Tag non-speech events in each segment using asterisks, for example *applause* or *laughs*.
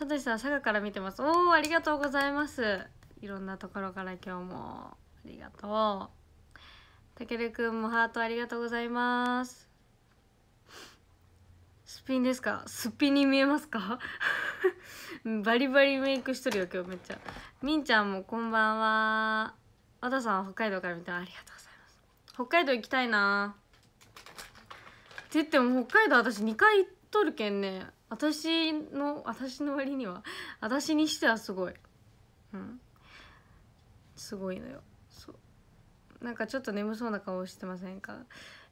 さとしさん佐賀から見てますおおありがとうございますいろんなところから今日もありがとうたけるくんもハートありがとうございますすっぴんですかすっぴんに見えますか *laughs* バリバリメイクしとるよ今日めっちゃみんちゃんもこんばんは和田さんは北海道から見てありがとうございます北海道行きたいなって言っても北海道私2回行っとるけんね私の私の割には私にしてはすごいうんすごいのよそうなんかちょっと眠そうな顔してませんか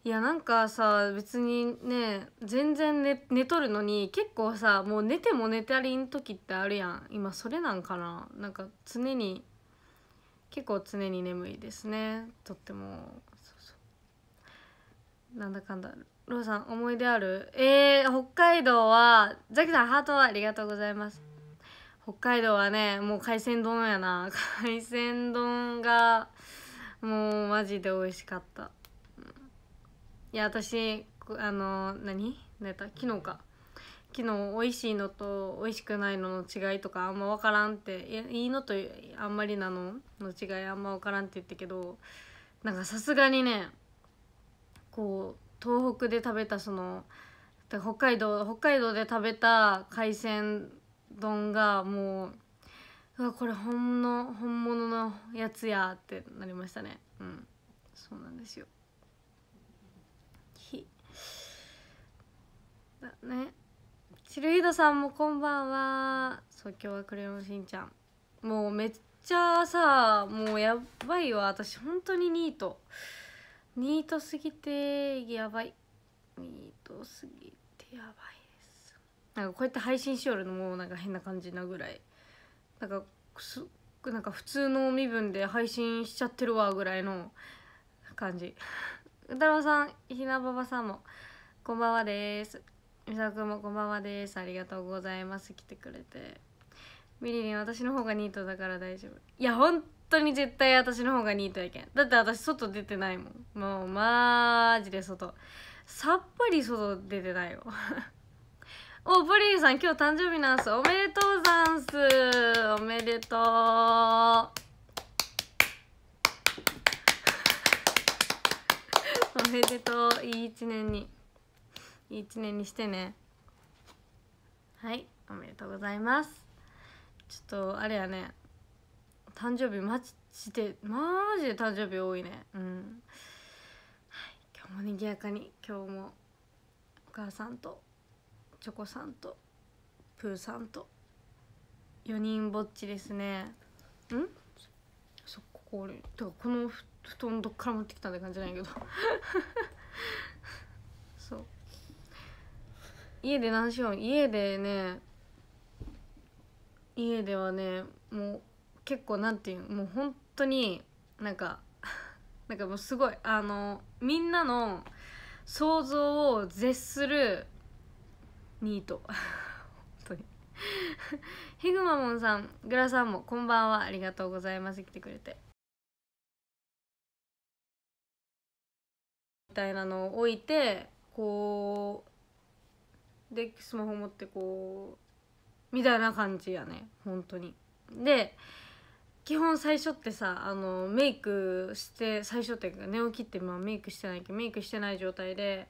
いやなんかさ別にね全然寝寝とるのに結構さもう寝ても寝たりん時ってあるやん今それなんかななんか常に結構常に眠いですねとってもなんだかんだローさん思い出あるえー、北海道はザキさんハートはありがとうございます北海道はねもう海鮮丼やな *laughs* 海鮮丼がもうマジで美味しかったいや私あの何何やった昨日か昨日美味しいのと美味しくないのの違いとかあんま分からんっていいのとあんまりなのの違いあんま分からんって言ったけどなんかさすがにねこう東北で食べたその北海道北海道で食べた海鮮丼がもううわこれ本の本物のやつやってなりましたねうんそうなんですよひだねチルヒドさんもこんばんはそう今日はクレヨンしんちゃんもうめっちゃさもうやばいわ私本当にニートニートすぎてやばいニートすぎてやばいですなんかこうやって配信しよるのもなんか変な感じなぐらいなんかすなんか普通の身分で配信しちゃってるわぐらいの感じ宇太郎さんひなばばさんもこんばんはですみさくんもこんばんはですありがとうございます来てくれてみりりん私の方がニートだから大丈夫いやほん当に絶対私の方がニートやけんだって私外出てないもんもうマジで外さっぱり外出てないよ *laughs* おポリーさん今日誕生日なんすおめでとうざんすおめでとう *laughs* おめでとういい一年にいい一年にしてねはいおめでとうございますちょっとあれやね誕生日マジでマジで誕生日多いねうん、はい、今日もにぎやかに今日もお母さんとチョコさんとプーさんと4人ぼっちですねうんそっここにてかこの布団どっから持ってきたんって感じなんやけど *laughs* そう家で何しよう家でね家ではねもう結構なんていうもう本当になんか *laughs* なんかもうすごいあのみんなの想像を絶するニート *laughs* 本当にヒグマモンさんグラさんもこんばんはありがとうございます来てくれてみたいなのを置いてこうでスマホ持ってこうみたいな感じやね本当にで基本最初ってさあのメイクして最初っていうか寝起きってまあメイクしてないけどメイクしてない状態で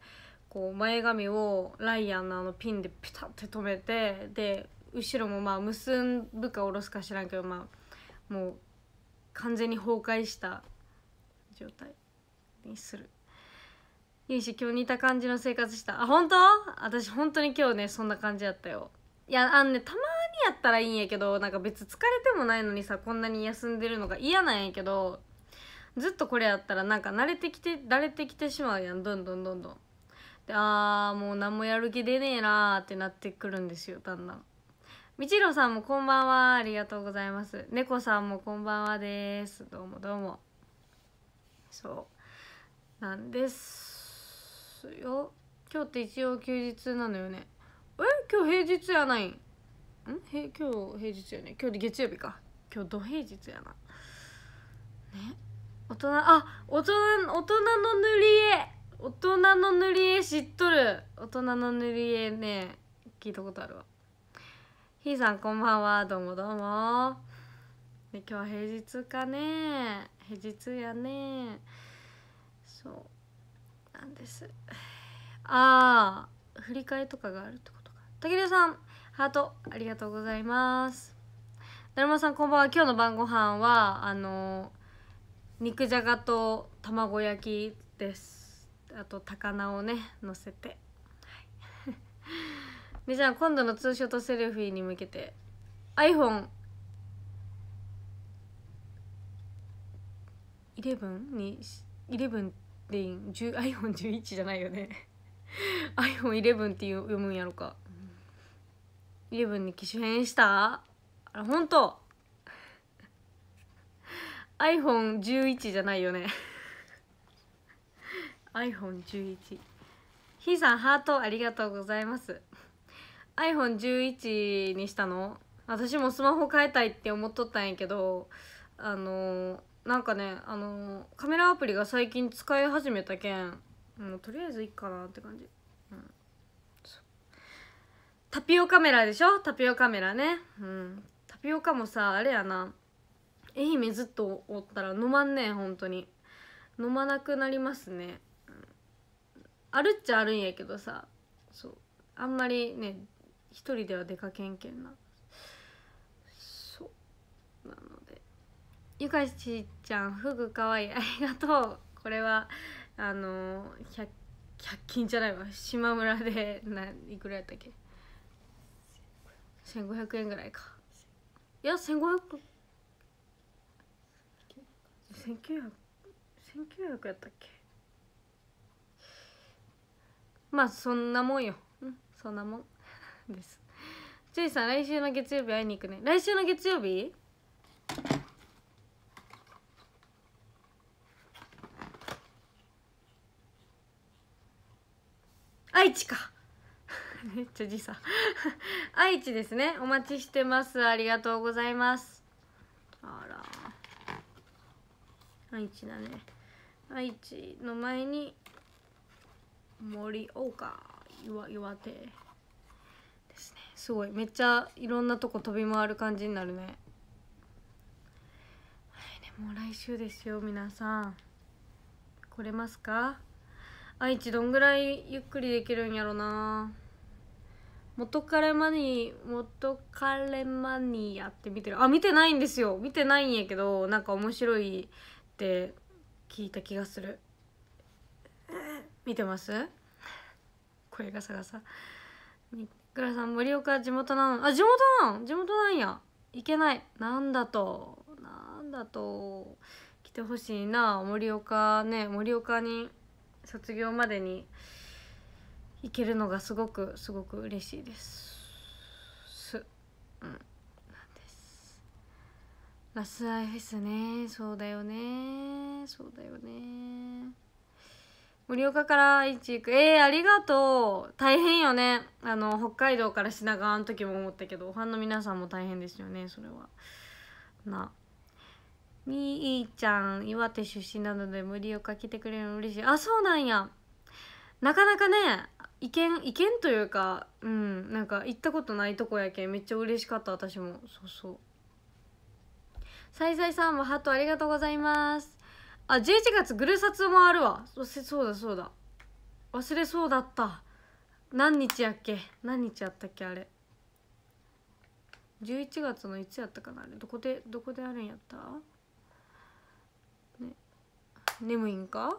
こう前髪をライアンのあのピンでピタッて止めてで後ろもまあ結ぶか下ろすか知らんけどまあもう完全に崩壊した状態にする。よいし今日似た感じの生活したあ本当私本当に今日ねそんな感じだったよいやあのねたまやったらいいんやけどなんか別疲れてもないのにさこんなに休んでるのが嫌なんやけどずっとこれやったらなんか慣れてきて慣れてきてしまうやんどんどんどんどんであーもう何もやる気出ねえなーってなってくるんですよだんだんみちろさんもこんばんはありがとうございます猫さんもこんばんはですどうもどうもそうなんですよ今日って一応休日なのよねえ今日平日やないんへ今日平日よね今日で月曜日か今日土平日やなね大人あ大人大人の塗り絵大人の塗り絵知っとる大人の塗り絵ね聞いたことあるわひーさんこんばんはどうもどうもね今日は平日かね平日やねそうなんですああ振り替えとかがあるってことか武田さんハートありがとうございますだるまさんこんばんは今日の晩ご飯はあの肉じゃがと卵焼きですあと高菜をね乗せては *laughs* みちゃん今度のツーショットセルフィーに向けて iPhone 11に11で iPhone11 じゃないよね iPhone11 って読むんやろかイレブンに機種変したあれ本当。と iPhone11 じゃないよね iPhone11 ひーさんハートありがとうございます iPhone11 にしたの私もスマホ変えたいって思っとったんやけどあのー、なんかねあのー、カメラアプリが最近使い始めたけんもうとりあえずいいかなって感じタピオカメラでしょタピオカメラねうんタピオカもさあれやな愛媛ずっとおったら飲まんねえ本当に飲まなくなりますね、うん、あるっちゃあるんやけどさそうあんまりね一人では出かけんけんなそうなのでゆかしちゃんフグかわいいありがとうこれはあの 100, 100均じゃないわ島村でないくらやったっけ1500円ぐらいかいや1500 1900, 1900やったっけまあそんなもんようんそんなもん *laughs* ですちいさん来週の月曜日会いに行くね来週の月曜日愛知か *laughs* めっちゃ時差 *laughs* 愛知ですねお待ちしてますありがとうございますあら愛知だね愛知の前に森岡岩岩手ですねすごいめっちゃいろんなとこ飛び回る感じになるね、はい、ねもう来週ですよ皆さん来れますか愛知どんぐらいゆっくりできるんやろな元カレマニ元カレマニやって見てるあ見てないんですよ見てないんやけどなんか面白いって聞いた気がする見てます声ガサガサ三倉さん盛岡地元なのあ地元なん地元なんやいけないなんだとなんだと来てほしいな盛岡ね盛岡に卒業までに行けるのがすごくすごく嬉しいです。すうんなんですラスアイフェスねそうだよねそうだよね盛岡から愛知行くえー、ありがとう大変よねあの北海道から品川の時も思ったけどファンの皆さんも大変ですよねそれはなみーちゃん岩手出身なので盛岡来てくれるの嬉しいあそうなんやなかなかね意見意見というかうんなんか行ったことないとこやけんめっちゃ嬉しかった私もそうそうさいさいさんもハートありがとうございますあ11月グルサツもあるわそそうだそうだ忘れそうだった何日やっけ何日やったっけあれ11月のいつやったかなあれどこでどこであるんやったね眠いんか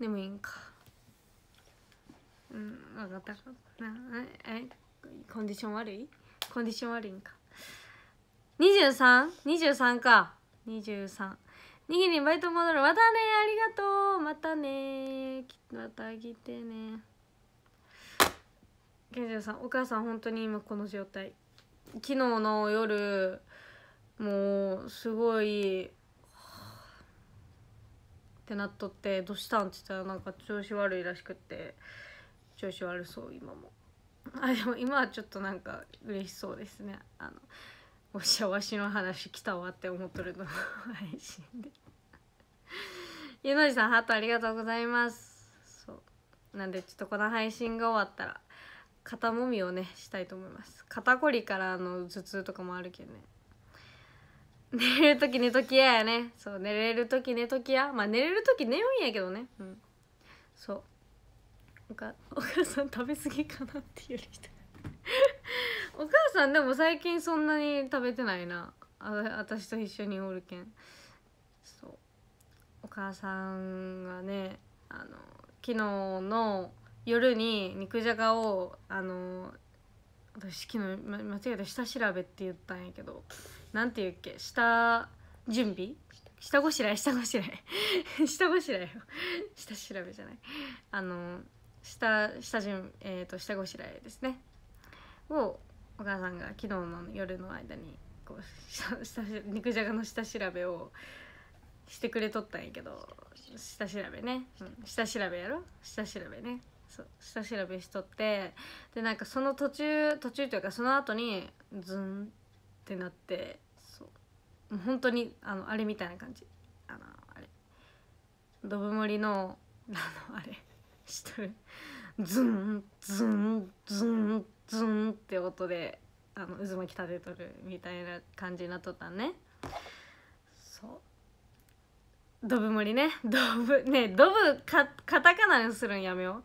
眠いんかうん分かったえコンディション悪いコンディション悪いんか 23?23 か23にぎりバイト戻るまたねありがとうまたねまた来てね健二郎さんお母さん本当に今この状態昨日の夜もうすごいってなっとって「どうしたん?」って言ったらなんか調子悪いらしくって。調子悪そう今も *laughs* あでも今はちょっとなんか嬉しそうですねあのおしゃわしの話来たわって思っとるの *laughs* 配信で *laughs* ゆのりさんハートありがとうございますそうなんでちょっとこの配信が終わったら肩もみをねしたいと思います肩こりからの頭痛とかもあるけどね寝れる時寝ときややねそう寝れる時寝ときやまあ寝れる時寝るんやけどねうんそうなんかお母さん食べ過ぎかなっていうお母さんでも最近そんなに食べてないなあ私と一緒におるけんそうお母さんがねあの昨日の夜に肉じゃがをあの私昨日、間違えた下調べって言ったんやけどなんて言うっけ下準備下ごしらえ下ごしらえ下ごしらえよ下調べじゃないあの下下準、えー、と下ごしらえですねをお母さんが昨日の夜の間にこう *laughs* 下肉じゃがの下調べをしてくれとったんやけど下調べね、うん、下調べやろ下調べねそう下調べしとってでなんかその途中途中というかその後にズンってなってそうもう本当にあのあれみたいな感じあのあれどぶ森のあのあれしたらズンズンズンズンって音であの渦巻き立てとるみたいな感じになっとったんねそうドブ森ね *laughs* ドブねドブかカタカナにするんやめよう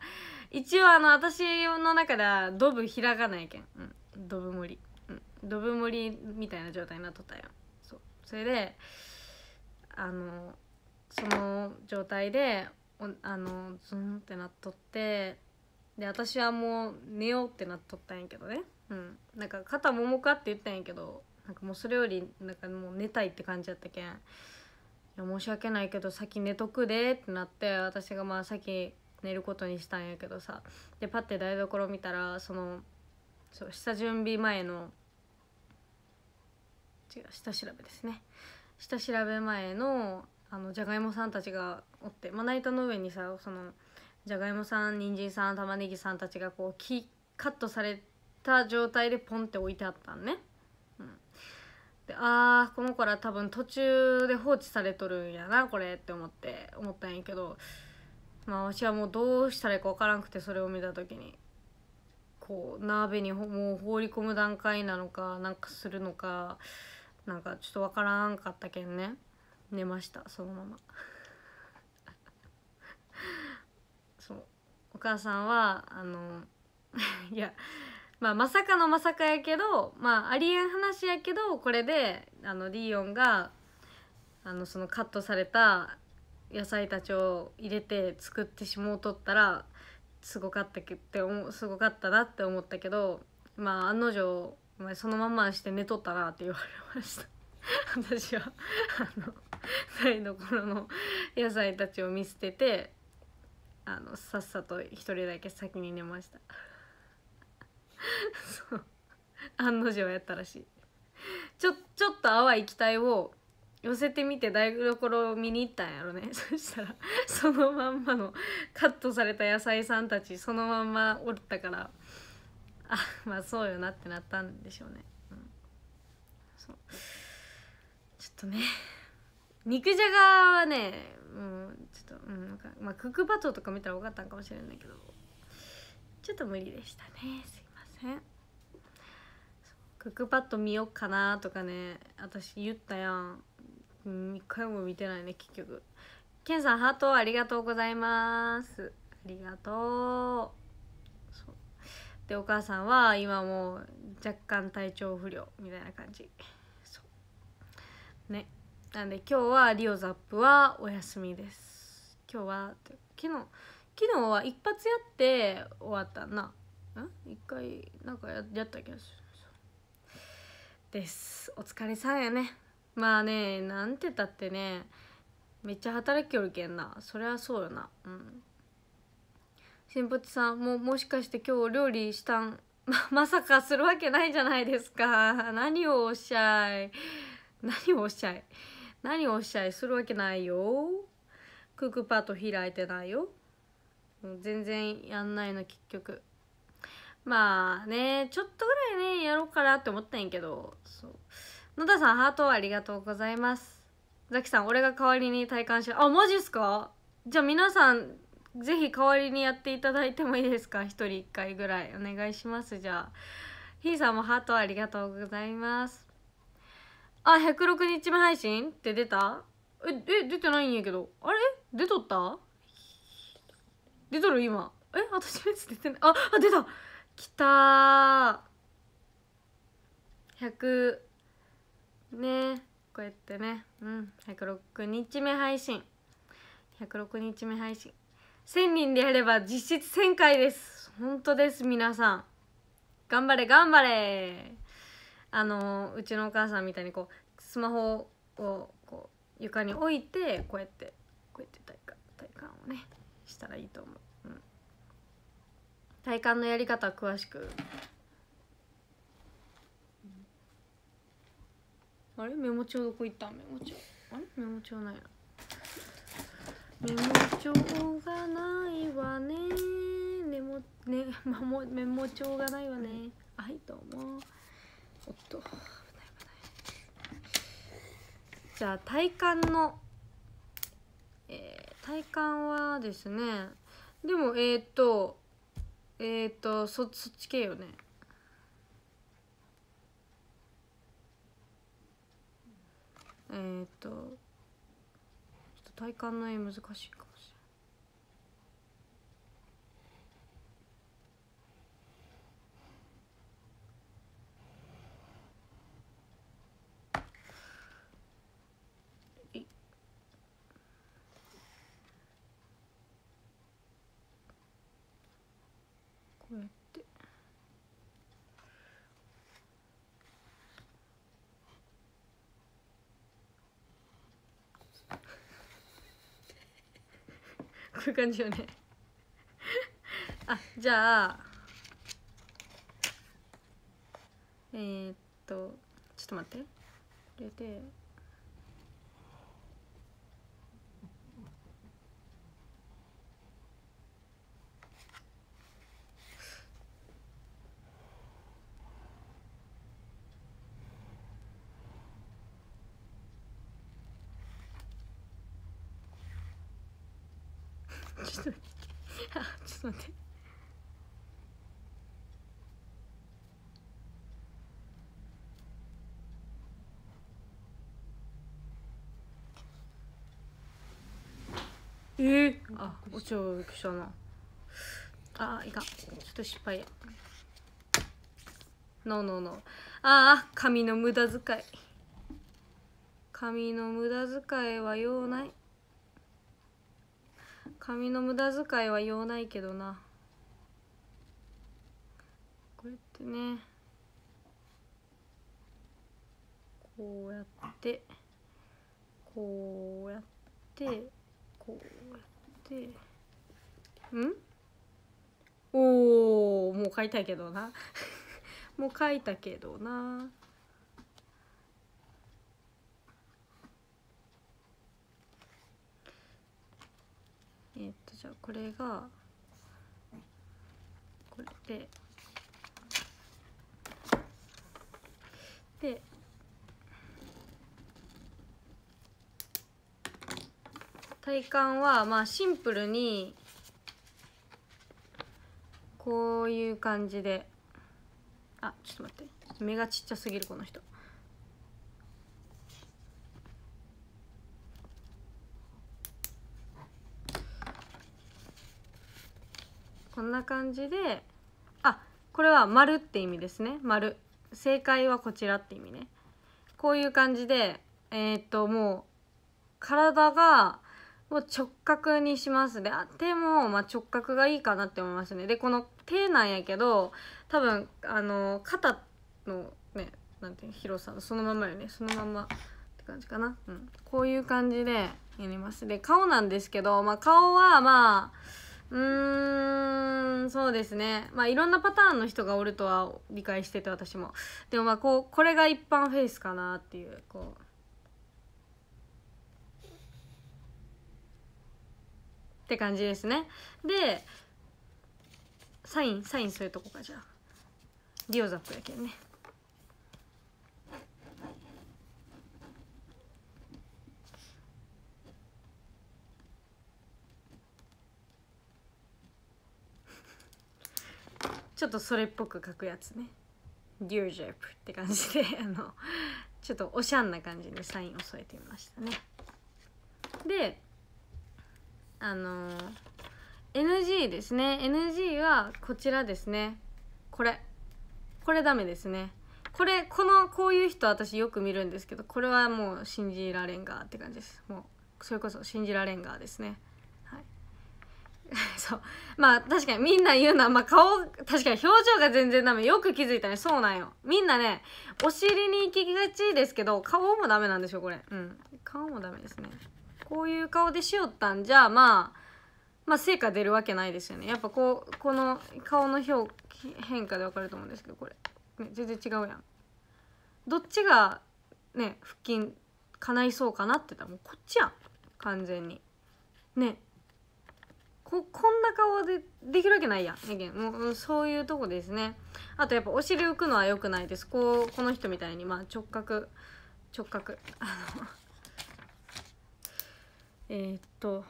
一応あの私の中ではドブ開かないけん、うん、ドブ森、うん、ドブ森みたいな状態になっとったよそうそれであのその状態であのズンってなっとってで私はもう寝ようってなっとったんやけどね、うん、なんか肩ももかって言ったんやけどなんかもうそれよりなんかもう寝たいって感じやったけんいや申し訳ないけど先寝とくでってなって私がまあ先寝ることにしたんやけどさでパッて台所見たらそのそう下準備前の違う下調べですね下調べ前のあのじゃがいもさんたちがおってまな板の上にさそのじゃがいもさん人参さん玉ねぎさんたちがこうーカットされた状態でポンって置いてあったんね。うん、でああこの子ら多分途中で放置されとるんやなこれって思って思ったんやけどまあ私はもうどうしたらいいか分からんくてそれを見た時にこう鍋にもう放り込む段階なのかなんかするのかなんかちょっと分からんかったけんね。寝ましたそのまま *laughs* そうお母さんはあの *laughs* いやまあまさかのまさかやけどまあありえん話やけどこれであのリーヨンがあのそのカットされた野菜たちを入れて作ってしもうとったらすごかったけってすごかったなって思ったけどまあ案の定お前そのままして寝とったなって言われました *laughs* 私はあの *laughs* 台所の野菜たちを見捨ててあのさっさと一人だけ先に寝ました *laughs* そう案の定やったらしいちょちょっと淡い期待を寄せてみて台所を見に行ったんやろね *laughs* そしたらそのまんまのカットされた野菜さんたちそのまんまおったからあまあそうよなってなったんでしょうね、うん、そうちょっとね肉じゃがはねもうちょっと、うん、なんかまあクックパッドとか見たら分かったんかもしれないけどちょっと無理でしたねすいませんクックパッド見よっかなとかね私言ったやん一回も見てないね結局ケンさんハートありがとうございますありがとうそうでお母さんは今もう若干体調不良みたいな感じそうねなんで今日はリオザップはお休みです今日は昨日昨日は一発やって終わったなん一回なんかややった気がするですお疲れさんやねまあねなんてたってねめっちゃ働きよるけんなそりゃそうよなうん新ぽさんももしかして今日料理したんま *laughs* まさかするわけないじゃないですか何をおっしゃい何をおっしゃい何をおっしゃいするわけないよクックパッド開いてないよ全然やんないの結局まあねちょっとぐらいねやろうかなって思ったんやけどそう野田さんハートありがとうございますザキさん俺が代わりに体感しあマジっすかじゃあ皆さんぜひ代わりにやっていただいてもいいですか一人一回ぐらいお願いしますじゃあひーさんもハートありがとうございますあ106日目配信って出たええ出てないんやけどあれ出とった出とる今え私の出てないああ出たきたー100ねこうやってねうん106日目配信106日目配信1000人でやれば実質1000回です本当です皆さん頑張れ頑張れあのうちのお母さんみたいにこうスマホをこう床に置いてこうやってこうやって体幹体幹をねしたらいいと思う、うん、体幹のやり方詳しく、うん、あれメモ帳どこ行ったメモ帳あれメモ帳ないなメモ帳がないわねメモね *laughs* メモ帳がないわねはいどうも。おっと危ない危ないじゃあ体幹の、えー、体幹はですねでもえっ、ー、とえっ、ー、とそそっち系よねえっ、ー、とちょっと体幹の絵難しいかこうやってこういう感じよねあじゃあえー、っとちょっと待ってこれで。えー、あお茶をくしたなあいかんちょっと失敗やノーノーノーああ髪の無駄遣い髪の無駄遣いは用ない髪の無駄遣いは用ないけどなこうやってねこうやってこうやってこう。しうんおおもう書いたけどな *laughs* もう書いたけどなえっとじゃあこれがこれでで体感はまあシンプルにこういう感じであちょっと待って目がちっちゃすぎるこの人こんな感じであこれは丸って意味ですね丸正解はこちらって意味ねこういう感じでえー、っともう体がもう直角にしますで、あ手もまあ直角がいいかなって思いますねでこの手なんやけど多分あの肩のねなんていう広さそのままよねそのままって感じかな、うん、こういう感じでやりますで顔なんですけど、まあ、顔はまあうーんそうですねまあいろんなパターンの人がおるとは理解してて私もでもまあこうこれが一般フェイスかなっていうこうって感じですねでサインサインそういうとこかじゃあディオザップやけんねちょっとそれっぽく書くやつねデュージェプって感じで *laughs* あのちょっとおしゃんな感じでサインを添えてみましたねであの NG ですね NG はこちらですねこれこれダメですねこれこのこういう人私よく見るんですけどこれはもう信じられんがって感じですもうそれこそ信じられんがですねはい *laughs* そうまあ確かにみんな言うのは、まあ、顔確かに表情が全然ダメよく気づいたねそうなんよみんなねお尻に行きがちですけど顔もダメなんでしょこれうん顔もダメですねこういう顔でしよったんじゃまあまあ成果出るわけないですよねやっぱこうこの顔の表変化でわかると思うんですけどこれ、ね、全然違うやんどっちがね腹筋叶いそうかなってたもうこっちやん完全にねここんな顔でできるわけないやんやもうそういうとこですねあとやっぱお尻浮くのは良くないですこうこの人みたいにまあ直角直角あのえー、っと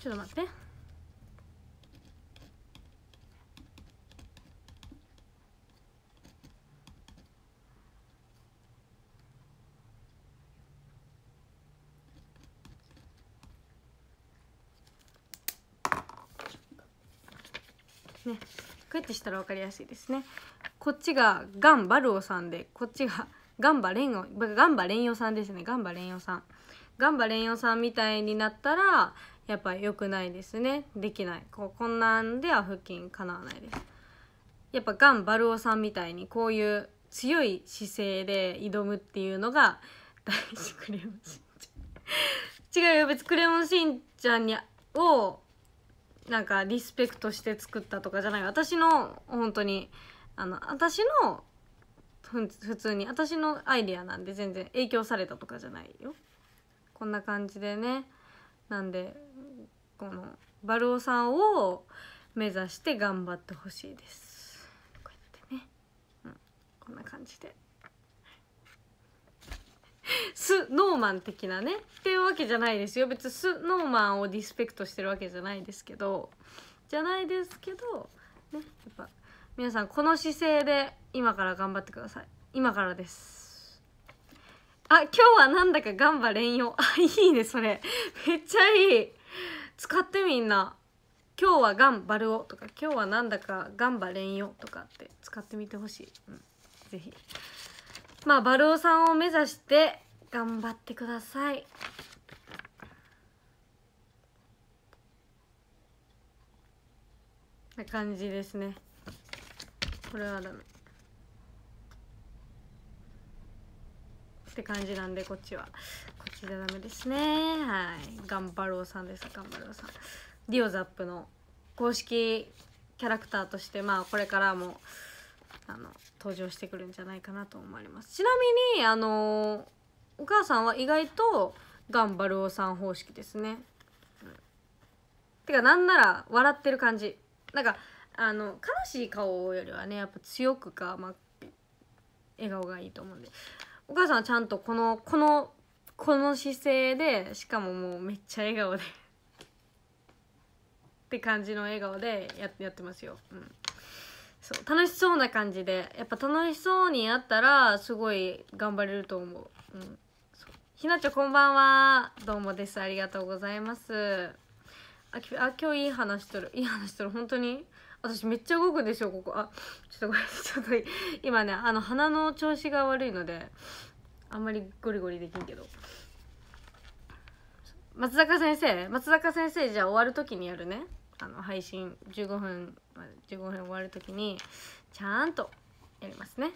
ちょっと待って。ねこうやってしたら分かりやすいですねこっちがガンバルオさんでこっちがガンバレンオガンバレンヨさんですねガンバレンヨさんガンバレンヨさんみたいになったらやっぱ良くないですねできないこうこんなんでは腹筋かなわないですやっぱガンバルオさんみたいにこういう強い姿勢で挑むっていうのが大事クレヨンしんちゃん違うよ別クレヨンしんちゃんにをなんかリスペクトして作ったとかじゃない私の本当にあの私の普通に私のアイディアなんで全然影響されたとかじゃないよこんな感じでねなんでこのバルオさんを目指して頑張ってほしいですこうやってね、うん、こんな感じで。スノーマン的なねっていうわけじゃないですよ別にスノーマンをリスペクトしてるわけじゃないですけどじゃないですけどねやっぱ皆さんこの姿勢で今から頑張ってください今からですあ今日はなんだかガンバ連用あいいねそれめっちゃいい使ってみんな今日はガンバルオとか今日はなんだかガンバ連用とかって使ってみてほしい、うん、ぜひまあバルオさんを目指して頑張ってくださいな感じですねこれはダメって感じなんでこっちはこっちじゃダメですねはい頑張ろうさんです頑張ろうさんディオザップの公式キャラクターとしてまあこれからもあの登場してくるんじゃないかなと思われますちなみにあのーお母さんは意外と頑張るおオさん方式ですね、てかなんなら笑ってる感じなんかあの悲しい顔よりはねやっぱ強くか、まあ、笑顔がいいと思うんでお母さんはちゃんとこのこのこの姿勢でしかももうめっちゃ笑顔でって感じの笑顔でややってますよ、うん、そう楽しそうな感じでやっぱ楽しそうにやったらすごい頑張れると思う、うんひなちゃんこんばんはどうもですありがとうございますあきあ今日いい話しとるいい話しとる本当に私めっちゃ動くんですよここあちょっとごめんちょっと今ねあの鼻の調子が悪いのであんまりゴリゴリできんけど松坂先生松坂先生じゃあ終わる時にやるねあの配信15分15分終わる時にちゃんとやりますね、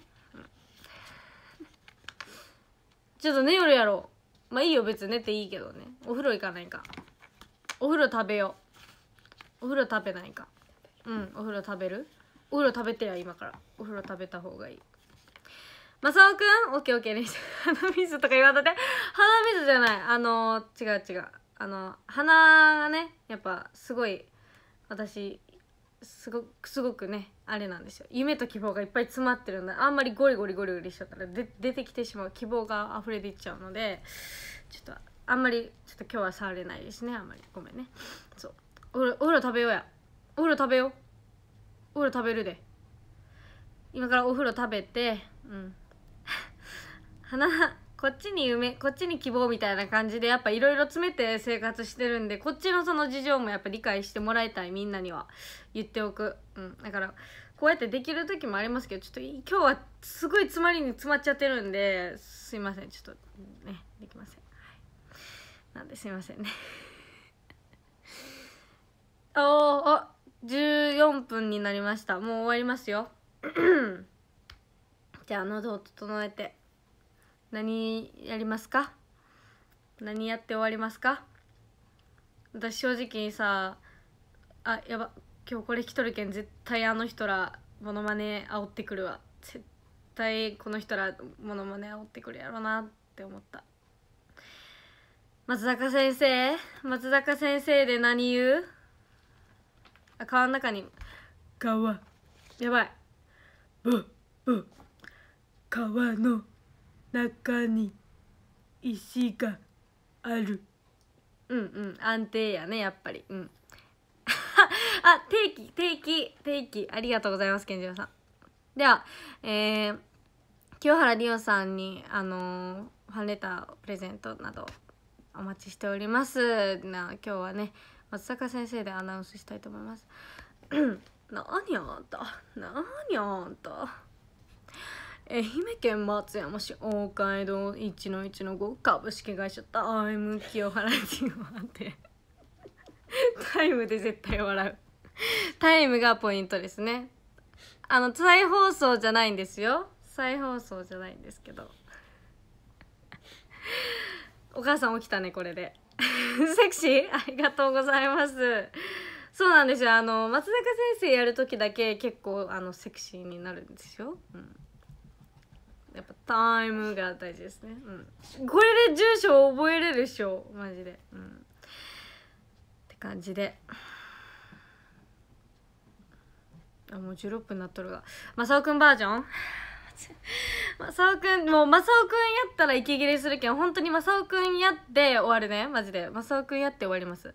ちょっとね夜やろうまあいいよ別に寝ていいけどねお風呂行かないかお風呂食べようお風呂食べないかうんお風呂食べるお風呂食べてや今からお風呂食べた方がいいマサオくんオッケーオッケー練習鼻水とか言われて鼻水じゃないあの違う違うあの鼻がねやっぱすごい私すごすごくねあれなんですよ夢と希望がいっぱい詰まってるんであんまりゴリゴリゴリゴリしちゃったらで出てきてしまう希望が溢れていっちゃうのでちょっとあんまりちょっと今日は触れないですねあんまりごめんねそうおお風呂食べようやお風呂食べようお風呂食べるで今からお風呂食べてうん鼻 *laughs* こっちに夢こっちに希望みたいな感じでやっぱいろいろ詰めて生活してるんでこっちのその事情もやっぱ理解してもらいたいみんなには言っておく、うん、だからこうやってできる時もありますけどちょっと今日はすごい詰まりに詰まっちゃってるんですいませんちょっとねできません、はい、なんですいませんねおお *laughs* あ14分になりましたもう終わりますよ *clears throat* じゃあ喉を整えて。何やりますか何やって終わりますか私正直さあやば今日これ来とるけん絶対あの人らモノマネ煽ってくるわ絶対この人らモノマネ煽ってくるやろなって思った松坂先生松坂先生で何言うあ川の中に川やばいブブ川の中に石があるうんうん安定やねやっぱりうん *laughs* あ定期定期定期ありがとうございます健次郎さんではえー、清原里央さんにあのー、ファンレタープレゼントなどお待ちしておりますな今日はね松坂先生でアナウンスしたいと思います *clears throat* 何あんた何あんた愛媛県松山市大街道一の一の五株式会社タイム清原清原ってタイムで絶対笑うタイムがポイントですねあの再放送じゃないんですよ再放送じゃないんですけどお母さん起きたねこれで *laughs* セクシーありがとうございますそうなんですよあの松坂先生やる時だけ結構あのセクシーになるんですよ、うんやっぱタイムが大事ですね、うん、これで住所を覚えれるっしょマジでうんって感じであもう16分なっとるわマサオくんバージョンマサオくんもうマサオくんやったら息切れするけん本当にマサオくんやって終わるねマジでマサオくんやって終わります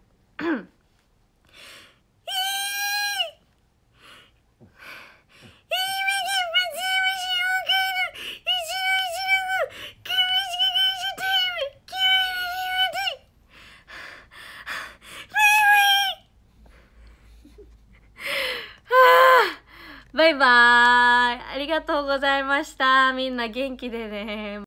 バイバーイありがとうございましたみんな元気でね